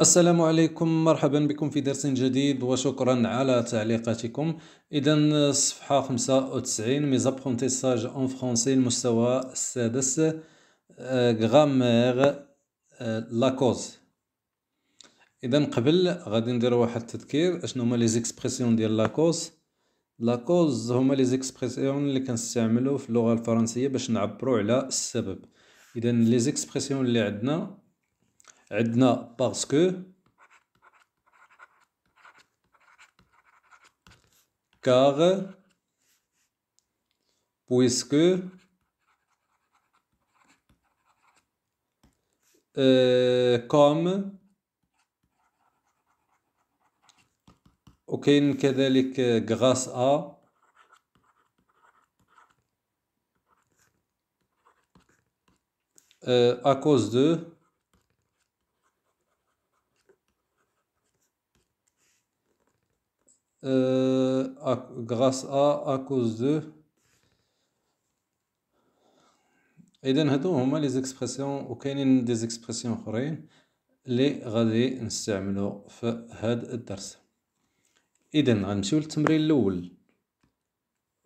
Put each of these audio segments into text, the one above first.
السلام عليكم مرحبا بكم في درس جديد وشكرا على تعليقاتكم اذا الصفحه 95 ميز ابرونتيساج اون فرونسي المستوى السادس غرامير آه، لاكوز آه، اذا قبل غادي ندير واحد التذكير اشنو هما لي زيكسبرسيون ديال لاكوز لاكوز هما لي زيكسبرسيون اللي كنستعملو في اللغه الفرنسيه باش نعبرو على السبب اذا لي زيكسبرسيون اللي عندنا Eh parce que, car, puisque, euh, comme, aucun cadet grâce à, euh, à cause de, Euh, à, grâce ا à cause de اذا هادو هما لي زيكسبرسيون وكاينين دي زيكسبرسيون اخرين لي غادي نستعملو في هاد الدرس اذن غنمشيو للتمرين الاول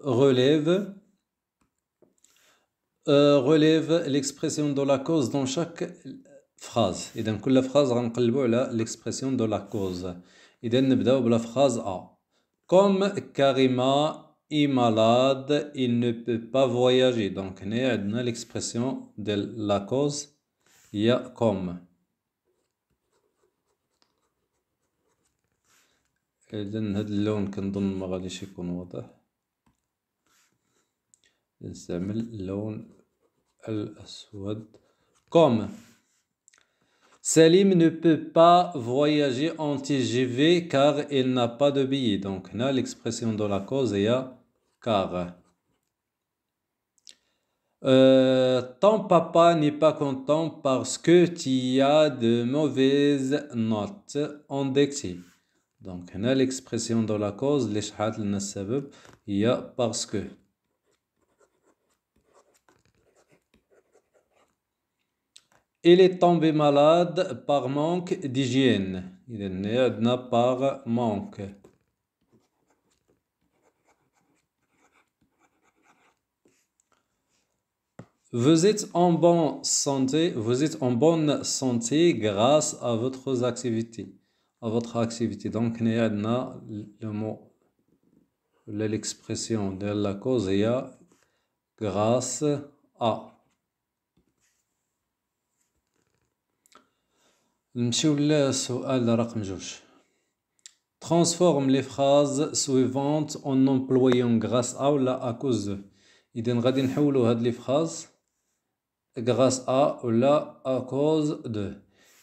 غوليف euh, relève l'expression de la دون شاك فراز اذن كل فراز غنقلبو على ليكسبرسيون دو la cause اذا نبداو بلا فراز ا Comme Karima est malade, il ne peut pas voyager. Donc, il y a de la cause. Il y a comme. Il y a une autre langue qui est dans le monde moraliste. Il y a une autre langue le monde Comme. Salim ne peut pas voyager en TGV car il n'a pas de billet. Donc, là, l'expression de la cause est car. Euh, ton papa n'est pas content parce que tu as de mauvaises notes en dictée. Donc, là, l'expression de la cause, il y a parce que. Il est tombé malade par manque d'hygiène. Il est né par manque. Vous êtes en bonne santé, vous êtes en bonne santé grâce à votre activité. À votre activité. Donc, le mot, l'expression de la cause, il grâce à. نمشيو للسؤال رقم جوج Transforme les phrases suivantes en employant grâce à ou la à cause de. إذا غادي نحولو هاد لي فراز grâce à ولا à cause de.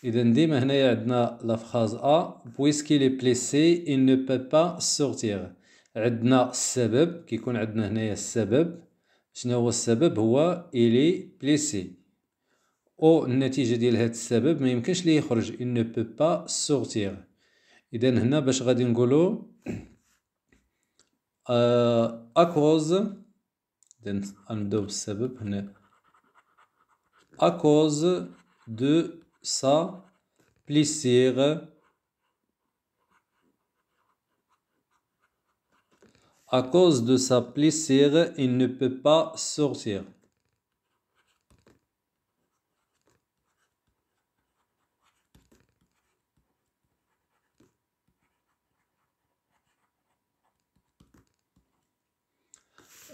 إذا ديما هنايا عندنا لا فراز à puisqu'il est blessé il ne peut pas sortir. عندنا السبب كيكون عندنا هنايا السبب شنو هو السبب هو il est blessé. او النتيجه ديال هذا السبب ما يمكنش ليه يخرج ان ne با سورتير اذا هنا باش غادي نقولوا ا كوز اذا غنبداو بالسبب هنا ا كوز دو سا بليسير à cause de sa blessure, il ne peut pas sortir.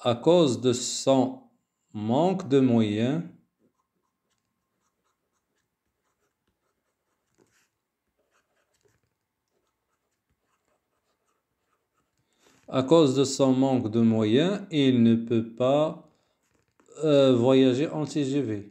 à cause de son manque de moyens, à cause de son manque de moyens, il ne peut pas euh, voyager en TGV.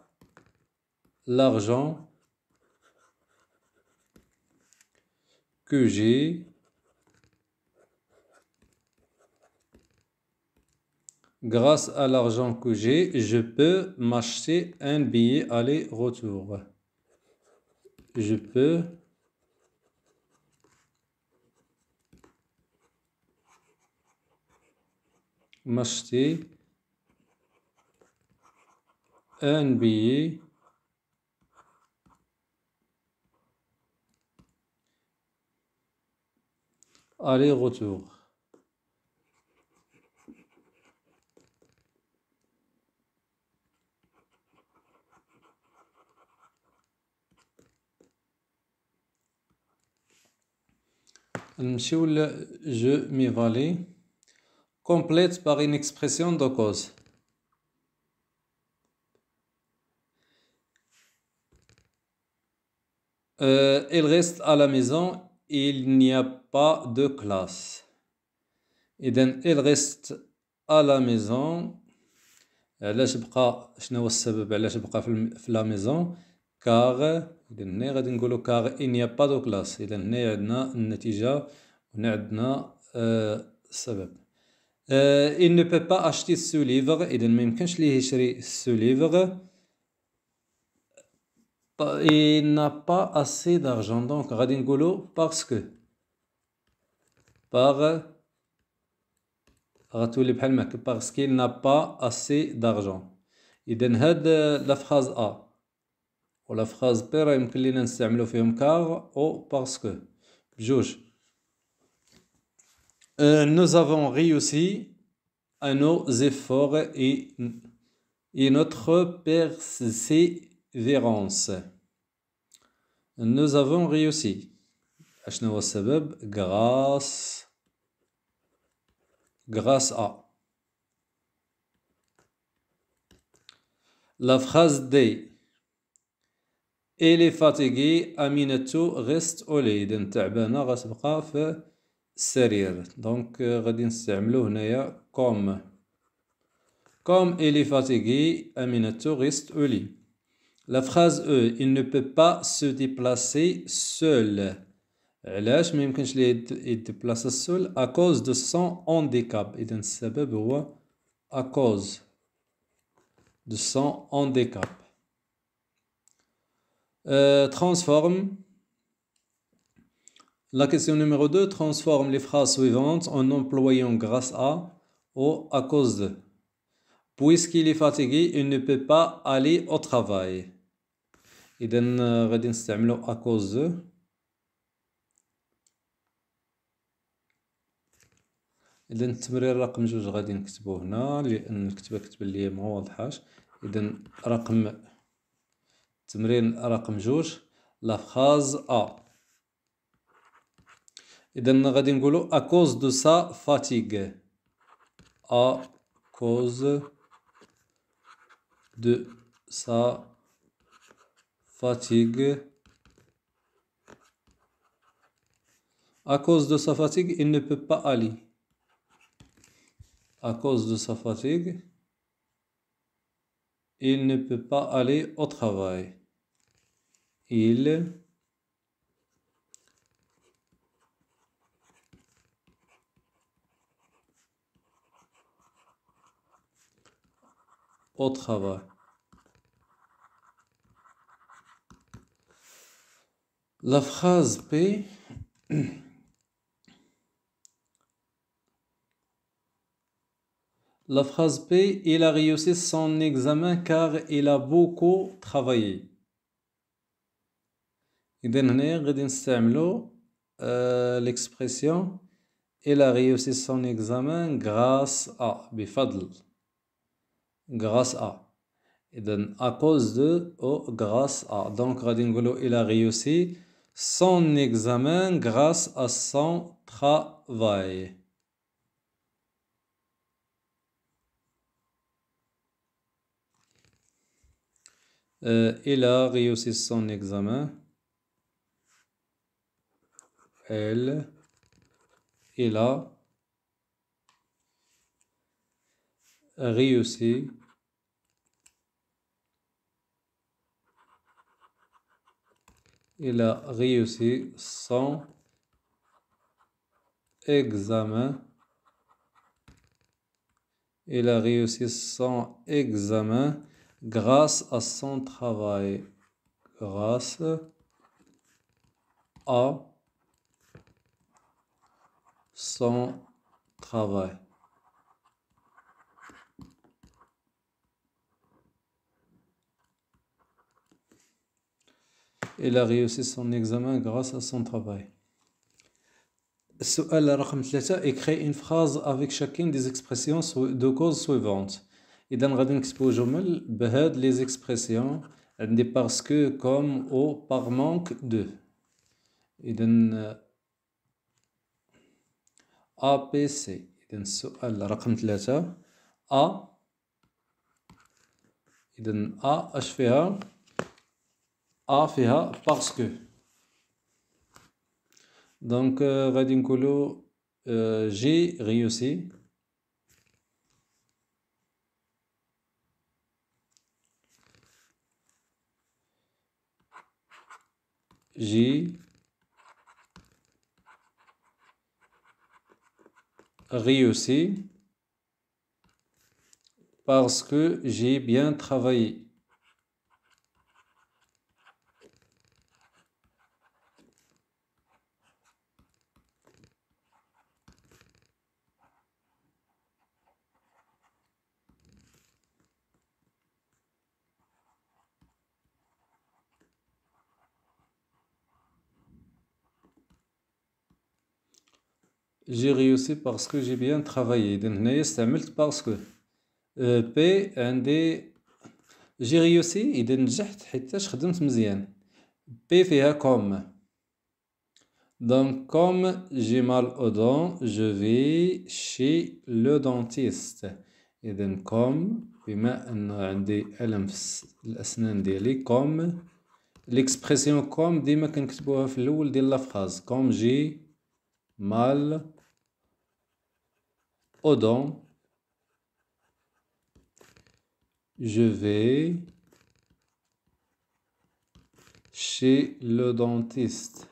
l'argent que j'ai grâce à l'argent que j'ai, je peux m'acheter un billet aller-retour. Je peux m'acheter un billet aller-retour. Je m'évalue complète par une expression de cause. Elle euh, reste à la maison il n'y a pas de classe. إذن il reste à la maison علاش بقى شنو هو السبب علاش بقى في, في لا ميزون كاغ إذن هنا غادي نقولو كار إن يا با دو كلاس إذن هنا عندنا النتيجة هنا عندنا السبب il ne peut pas acheter ce livre إذن ميمكنش ليه يشري ce livre Il n'a pas assez d'argent. Donc, Radingolo, parce que. Par. Parce qu'il n'a pas assez d'argent. Et euh, la phrase A. Ou la phrase B, peut لنا نستعملو film car ou parce que. Euh, nous avons réussi à nos efforts et, et notre persévérance persévérance. Nous avons réussi. E e grâce, grâce à. La phrase D. Elle est fatiguée, Aminatou reste au lit. Donc, غادي نستعملو هنايا comme. Comme elle est fatiguée, Aminatou reste au lit. La phrase E, il ne peut pas se déplacer seul. même quand je l'ai déplacé seul à cause de son handicap et d'un هو à cause de son handicap euh, transforme la question numéro 2 transforme les phrases suivantes en employant grâce à ou à cause de puisqu'il est fatigué il ne peut pas aller au travail اذا غادي نستعملو اكوز اذا التمرير رقم جوج غادي نكتبو هنا لان الكتبه كتبان ليا ما واضحاش اذا رقم تمرين رقم جوج لا فراز ا اذا غادي نقولو ا كوز دو سا فاتيغ ا كوز دو سا fatigue. À cause de sa fatigue, il ne peut pas aller. À cause de sa fatigue, il ne peut pas aller au travail. Il au travail. La phrase P La phrase P, il a réussi son examen car il a beaucoup travaillé. Et euh, l'expression il a réussi son examen grâce à bifadl grâce à d'un. à cause de ou oh, grâce à donc il a réussi son examen grâce à son travail. Elle euh, a réussi son examen. Elle, il a réussi il a réussi son examen. Il a réussi son examen grâce à son travail. Grâce à son travail. Elle a réussi son examen grâce à son travail. السؤال رقم ثلاثة اكري ان فراز افيك شاكين expressions expressions دو كوز سويفونت اذا غادي نكتبو جمل بهاد لي زيكسبرسيون عندي باسكو كوم او a parce que. Donc, euh, radinkolo euh, j'ai réussi. J'ai réussi parce que j'ai bien travaillé. j'ai réussi parce que j'ai bien travaillé. Donc, j'ai parce que euh, P, d. j'ai réussi إذا نجحت حيتاش خدمت مزيان. P فيها comme. Donc, comme j'ai mal aux dents, je vais chez le dentiste. Donc, comme بما أنه عندي ألم في الأسنان ديالي comme l'expression comme ديما كنكتبوها في de la phrase. comme j'ai mal dent, je vais chez le dentiste.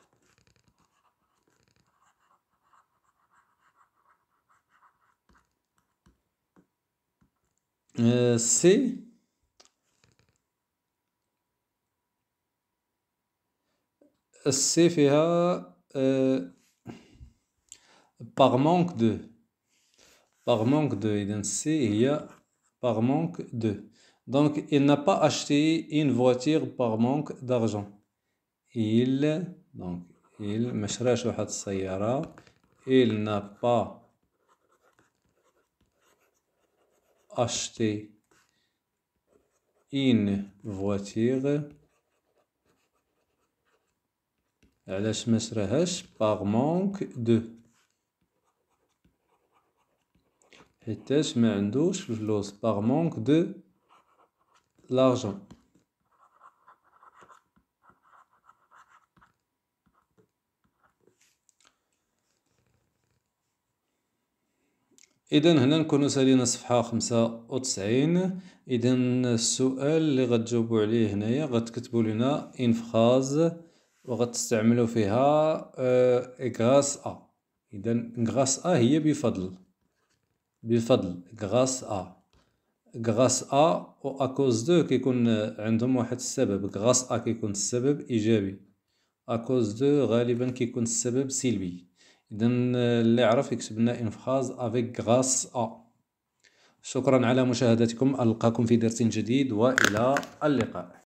Euh, c'est c'est euh, fait par manque de par manque de, il y a par manque de. Donc, il n'a pas acheté une voiture par manque d'argent. Il, donc, il, il n'a pas acheté une voiture. par manque de. حيتاش ما عندوش الفلوس باغ مونك دو لارجون اذا هنا نكونوا سالينا صفحه خمسة اذا السؤال اللي غتجاوبوا عليه هنايا غتكتبوا لنا ان فراز وغتستعملوا فيها اه ا اذا غراس ا هي بفضل بفضل غاس ا غاس ا و اكوز دو كيكون عندهم واحد السبب غاس ا كيكون السبب ايجابي اكوز دو غالبا كيكون السبب سلبي اذا اللي عرف يكتب لنا انفخاز افيك غاس ا شكرا على مشاهدتكم القاكم في درس جديد والى اللقاء